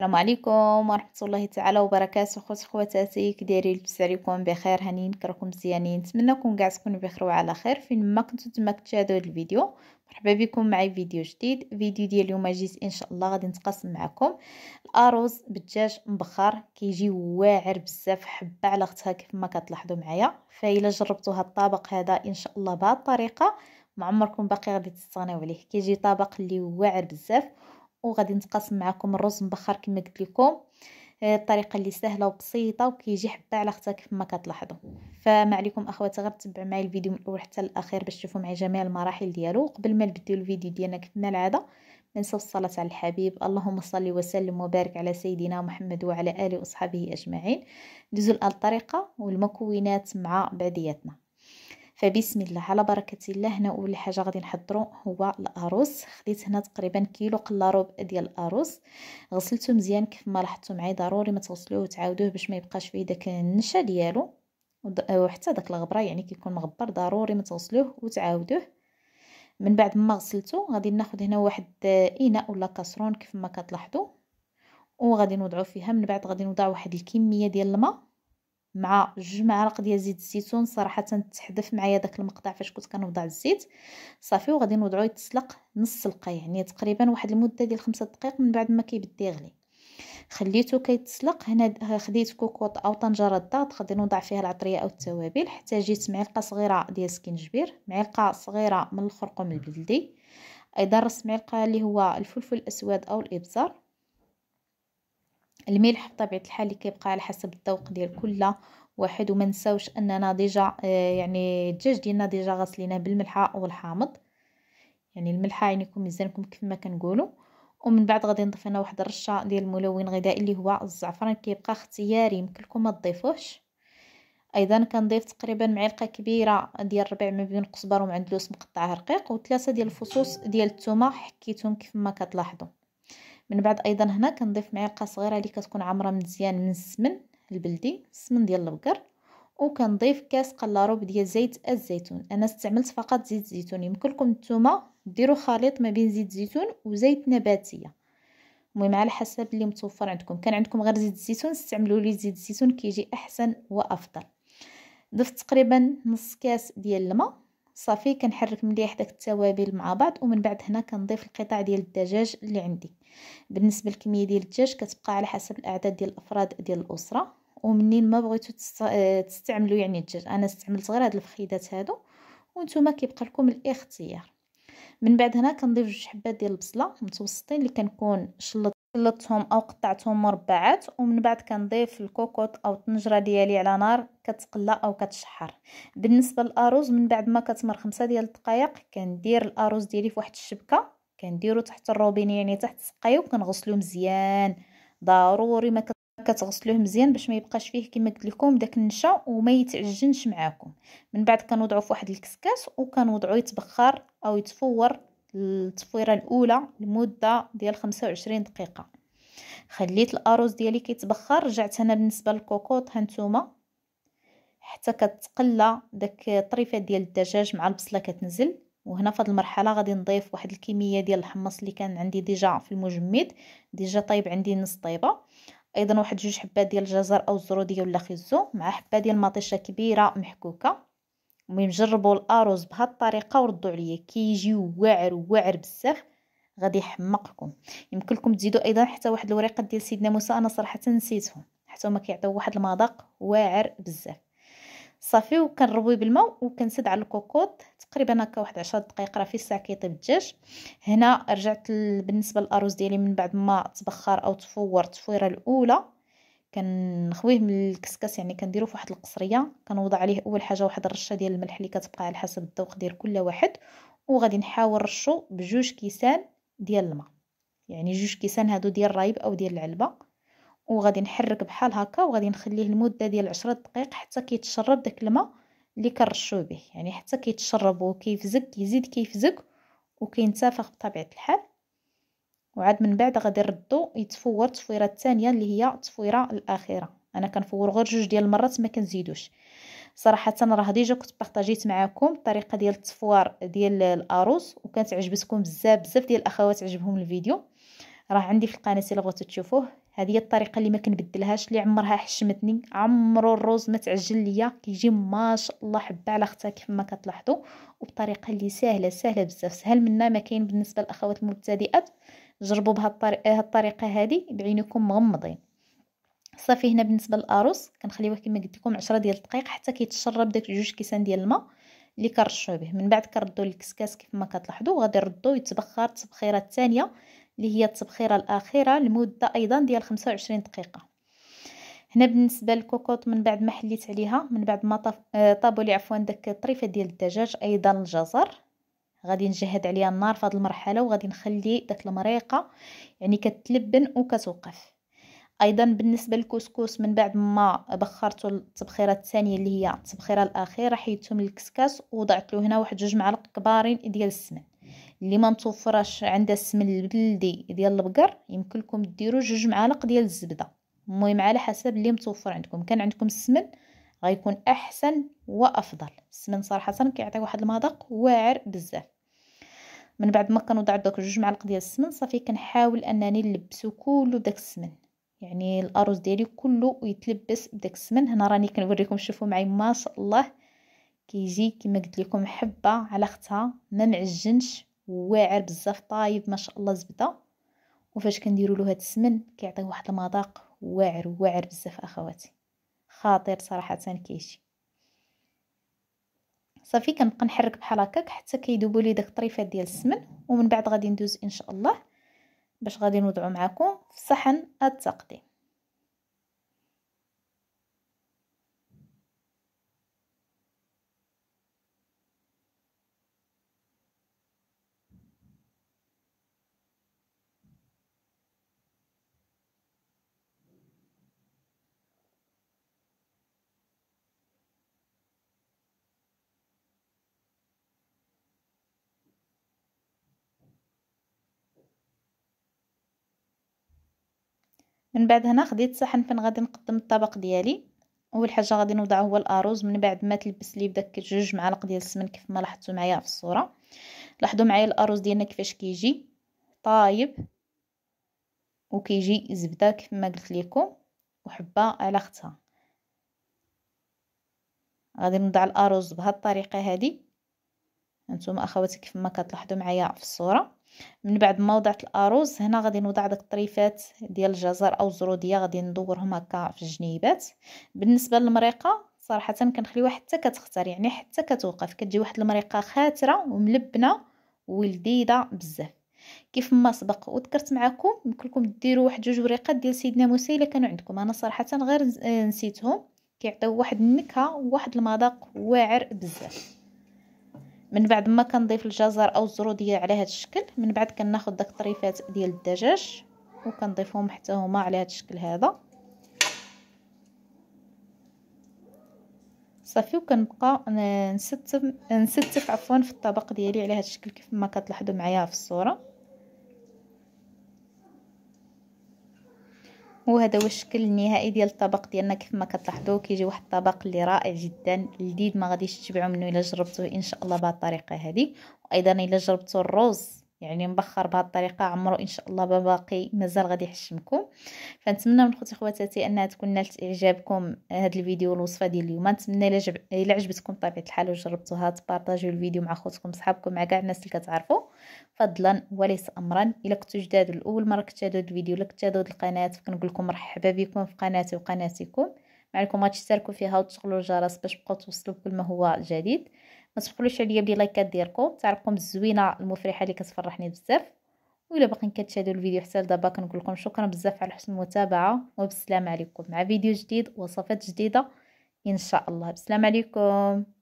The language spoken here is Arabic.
السلام عليكم ورحمه الله تعالى وبركاته خوت خواتاتي كديرين لبس عليكم بخير هانيين كراكم مزيانين نتمنىكم كاع تكونوا بخير وعلى خير فين ما كنتو تما كتشاهدوا الفيديو مرحبا بكم معي فيديو جديد فيديو ديال اليوم جيت ان شاء الله غادي نتقاسم معكم الاروز بالدجاج مبخر كيجي واعر بزاف حبه على اختها كيف ما كتلاحظوا معايا فإلا جربتوا هذا الطبق هذا ان شاء الله بهذه الطريقه معمركم باقي غادي تستغناو عليه كيجي طبق اللي واعر بزاف وغادي نتقاسم معكم الرز مبخر كما قلت لكم آه، الطريقه اللي سهله وبسيطه وكيجي حبه على ختا كما كتلاحظوا فما عليكم اخواتي غير تبع معايا الفيديو من الاول حتى الاخير باش تشوفوا معايا جميع المراحل ديالو قبل ما نبداو الفيديو ديالنا كما العاده ما الصلاه على الحبيب اللهم صل وسلم وبارك على سيدنا محمد وعلى اله واصحابه اجمعين ندوزوا للطريقه والمكونات مع بعضياتنا فبسم الله على بركه الله هنا اول حاجه غادي نحضروا هو الاروز خديت هنا تقريبا كيلو قلا ربع ديال الاروز غسلته مزيان كيف ما لاحظتوا معايا ضروري ما تغسلوه وتعاودوه باش ما يبقاش فيه داك النشا ديالو آه، وحتى داك الغبره يعني كيكون مغبر ضروري ما تغسلوه وتعاودوه من بعد ما غسلته غادي ناخذ هنا واحد اناء ولا كاسرون كيف ما كتلاحظوا وغادي نوضعو فيها من بعد غادي نوضع واحد الكميه ديال الماء مع جوج معالق ديال زيت الزيتون صراحه تحذف معايا داك المقطع فاش كنت كنوضع الزيت صافي وغادي نوضعو يتسلق نص سلقه يعني تقريبا واحد المده ديال خمسة دقائق من بعد ما كيبدا يغلي خليته كيتسلق هنا خديت كوكوط او طنجره الضغط غادي نوضع فيها العطريه او التوابل حتى جيت معلقه صغيره ديال سكينجبير معلقه صغيره من الخرقوم البلدي ايضا رص معلقه اللي هو الفلفل الاسود او الابزار الملح بطبيعة الحال كيبقى على حسب الذوق ديال كل واحد وما نساوش اننا ديجا آه، يعني الدجاج ديالنا ديجا غسليناه بالملحه والحامض يعني الملحه يعني ميزانكم كيف ما كنقولوا ومن بعد غادي نضيف انا واحد الرشه ديال الملون غذائي اللي هو الزعفران كيبقى اختياري يمكن لكم ما تضيفوهش ايضا كنضيف تقريبا معلقه كبيره ديال ربع ما بين القزبر ومعندلوس مقطعه رقيق وثلاثه ديال الفصوص ديال الثومه حكيتهم كيف ما كتلاحظوا من بعد ايضا هنا كنضيف معلقه صغيره اللي كتكون عامره مزيان من السمن البلدي السمن ديال البقر وكنضيف كاس قلاروب ديال زيت الزيتون انا استعملت فقط زيت زيتون يمكن لكم نتوما ديروا خليط ما بين زيت زيتون وزيت نباتيه المهم على حسب اللي متوفر عندكم كان عندكم غير زيت الزيتون استعملوا لي زيت الزيتون كيجي احسن وافضل ضفت تقريبا نص كاس ديال الماء صافي كنحرك مليح داك التوابل مع بعض ومن بعد هنا كنضيف القطع ديال الدجاج اللي عندي بالنسبه للكميه ديال الدجاج كتبقى على حسب الاعداد ديال الافراد ديال الاسره ومنين ما بغيتو تستعملوا يعني الدجاج انا استعملت غير هاد الفخيدات هادو وانتم كيبقى لكم الاختيار من بعد هنا كنضيف جوج حبات ديال البصله متوسطين اللي كنكون شلط قلطتهم او قطعتهم مربعات ومن بعد كنضيف الكوكوط او الطنجره ديالي على نار كتقلى او كتشحر بالنسبه للاروز من بعد ما كتمر خمسة ديال الدقائق كندير الاروز ديالي في واحد الشبكه كنديرو تحت الروبين يعني تحت السقايه وكنغسلو مزيان ضروري ما كتغسلوه مزيان باش ما يبقاش فيه كما قلت لكم داك النشا وما يتعجنش معاكم من بعد كنوضعو في واحد الكسكاس وكنوضعو يتبخر او يتفور التفويره الاولى لمده ديال 25 دقيقه خليت الاروز ديالي كيتبخر رجعت انا بالنسبه للكوكوط هانتوما حتى كتقلى داك الطريفات ديال الدجاج مع البصله كتنزل وهنا في هذه المرحله غادي نضيف واحد الكميه ديال الحمص اللي كان عندي ديجا في المجمد ديجا طيب عندي نص طيبه ايضا واحد جوج حبات ديال الجزر او الزروديه ولا خيزو مع حبه ديال مطيشه كبيره محكوكه المهم جربوا الاروز بهالطريقه وردوا عليا كيجيو واعر واعر بزاف غادي يحمقكم يمكن لكم تزيدوا ايضا حتى واحد الوريقه ديال سيدنا موسى انا صراحه نسيتهم حتى هما كيعطيو واحد المذاق واعر بزاف صافي وكنروي بالماء وكنسد على الكوكوط تقريبا هكا واحد 10 دقائق راه في الساعه كيطيب الدجاج هنا رجعت بالنسبه للاروز ديالي من بعد ما تبخر او تفور التفويره الاولى كنخويه من الكسكس يعني كنديرو فواحد القصريه كنوضع عليه اول حاجه واحد الرشه ديال الملح اللي كتبقى على حسب الذوق ديال كل واحد وغادي نحاول نرشو بجوج كيسان ديال الماء يعني جوج كيسان هادو ديال الرايب او ديال العلبه وغادي نحرك بحال هكا وغادي نخليه لمده ديال 10 دقائق حتى كيتشرب داك الماء اللي كرشو به يعني حتى كيتشرب وكيفزك يزيد كيفزك وكينتفخ بطبيعه الحال وعاد من بعد غادي نردو يتفور التفويره الثانيه اللي هي التفويره الاخيره انا كنفور غير جوج ديال المرات ما كنزيدوش صراحه راه ديجا كنت بارطاجيت معكم الطريقه ديال التفوار ديال الاروز وكانت عجبتكم بزاف بزاف ديال الاخوات عجبهم الفيديو راه عندي في القناه الا بغيتو تشوفوه هذه هي الطريقه اللي ما كنبدلهاش اللي عمرها حشمتني عمرو الرز ما تعجل ليا كيجي ما شاء الله حبه على اختها كيف ما كتلاحظوا وبطريقه اللي سهله سهله بزاف سهل منا ما كاين بالنسبه للاخوات المبتدئات جربوا بهالطريقه هذه بعينكم مغمضين صافي هنا بالنسبه للارز كنخليوه كما قلت لكم 10 ديال الدقائق حتى كيتشرب داك جوج كيسان ديال الماء اللي كنرشوا به من بعد كنردوا الكسكاس كيف ما كتلاحظوا غادي نردوه يتبخر التبخيره الثانيه اللي هي التبخيره الاخيره لمده ايضا ديال 25 دقيقه هنا بالنسبه للكوكوط من بعد ما حليت عليها من بعد ما آه، طابوا لي عفوا داك الطريفه ديال الدجاج ايضا الجزر غادي نجهد عليها النار في هذه المرحله وغادي نخلي داك المريقه يعني كتلبن وكتوقف ايضا بالنسبه للكسكس من بعد ما بخرته التبخيره الثانيه اللي هي التبخيره الاخيره حيدته من الكسكس وضعت له هنا واحد جوج معالق كبارين ديال السمن اللي ما متوفراش عندها السمن البلدي ديال البقر يمكن لكم ديروا جوج معالق ديال الزبده المهم على حسب اللي متوفر عندكم كان عندكم السمن غيكون احسن وافضل السمن صراحه كيعطي واحد المذاق واعر بزاف من بعد ما كنوضع دوك جوج معالق ديال السمن صافي كنحاول انني نلبسو كلو بداك السمن يعني الارز ديالي كله يتلبس بداك السمن هنا راني كنوريكم شوفوا معايا ما شاء الله كيجي كما قلت لكم حبه على اختها ما معجنش واعر بزاف طايب ما شاء الله زبده وفاش كنديروا له هذا السمن كيعطي واحد المذاق واعر واعر بزاف اخواتي خاطر صراحه كيجي صافي كنبقى نحرك بحال هكاك حتى كيذوبوا لي داك الطريفات ديال السمن ومن بعد غادي ندوز ان شاء الله باش غادي نوضعو معكم في صحن التقديم من بعد هنا خديت صحن فين غادي نقدم الطبق ديالي اول حاجه غادي نوضع هو الاروز من بعد ما تلبس ليه بداك جوج معالق ديال السمن كيف ما لاحظتوا معايا في الصوره لاحظوا معايا الاروز ديالنا كيفاش كيجي طايب وكيجي زبده كيف ما قلت لكم وحبه على اختها غادي نوضع الاروز بهاد الطريقه هذه انتم اخواتي كيف ما كتلاحظوا معايا في الصوره من بعد ما وضعت الأروز هنا غادي نوضع داك الطريفات ديال الجزر أو الزرودية غادي ندورهم هكا في الجنيبات بالنسبة للمريقة صراحة كنخليوها حتى كتختار يعني حتى كتوقف كتجي واحد المريقة خاترة وملبنة ولذيذة بزاف كيف ما سبق وذكرت معكم لكم ديروا واحد جوج وريقات ديال سيدنا موسى الا كانوا عندكم انا صراحه غير نسيتهم كيعطيو واحد النكهه وواحد المذاق واعر بزاف من بعد ما كنضيف الجزر او الزروديه على هذا الشكل من بعد كناخذ داك الطريفات ديال الدجاج وكنضيفهم حتى هما على هذا الشكل هذا صافي وكنبقى نستف نستف عفوا في الطبق ديالي على هذا الشكل كيف ما كتلاحظوا معايا في الصوره وهذا هو الشكل النهائي ديال الطبق ديالنا كيف ما كتلاحظوا كيجي واحد الطبق اللي رائع جدا لذيذ ما غاديش تشبعوا منه الا جربتوه ان شاء الله بهذه الطريقه هذه وايضا الا جربتوا الرز يعني مبخر الطريقه عمرو ان شاء الله باقي مازال غادي يحشمكم فنتمنى من خوتي خواتاتي انها تكون نالت اعجابكم هذا آه، الفيديو الوصفه ديال اليوم نتمنى الا جب... عجبتكم بطبيعه الحال وجربتوها تبارطاجيو الفيديو مع خوتكم صحابكم مع كاع الناس اللي كتعرفوا فضلا وليس امرا الا كنتو جداد الاول مره كتشاهدوا الفيديو ولا كتشاهدوا القناه فكنقول لكم مرحبا بكم في قناتي وقناتكم معكم غتشتركوا فيها وتشغلوا الجرس باش تبقاو توصلوا بكل ما هو جديد ما تفكروش عليا بلي لايكات ديالكم تعرفكم الزوينه المفرحه اللي كتفرحني بزاف وإلا باقيين كتشاهدوا الفيديو حتى لدابا كنقول لكم شكرا بزاف على حسن المتابعه وبالسلامه عليكم مع فيديو جديد وصفات جديده ان شاء الله بسلام عليكم